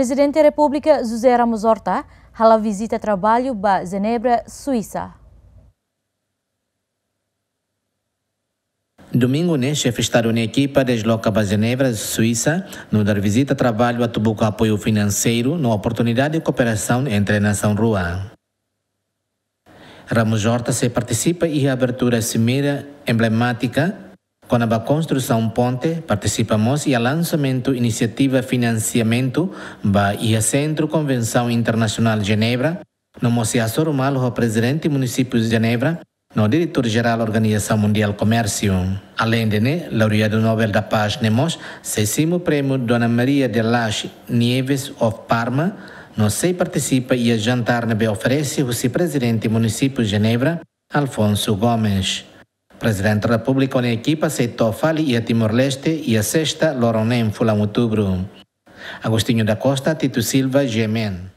Presidente da República José Ramos Horta a visita trabalho ba Genebra, Suíça. Domingo, né, chefe Estado na equipa desloca para Genebra, Suíça, no dar visita trabalho a Tubuco apoio financeiro na oportunidade de cooperação entre a nação Rua. Ramos Horta se participa em abertura cimeira emblemática com a construção ponte, participamos e a lançamento iniciativa financiamento ba e a Centro Convenção Internacional Genebra, no Moceaço Rumal, o presidente do município de Genebra, no diretor-geral Organização Mundial Comércio. Além de ne né, laureado Nobel da Paz Nemos, né seximo prêmio Dona Maria de Lache Nieves of Parma, no se participa e a jantar nebe oferece o presidente do município de Genebra, Alfonso Gomes. Presidente da República na equipa aceitou Fali e a Timor-Leste e a sexta Loronem Fulamutubro. Agostinho da Costa, Tito Silva, Gemen.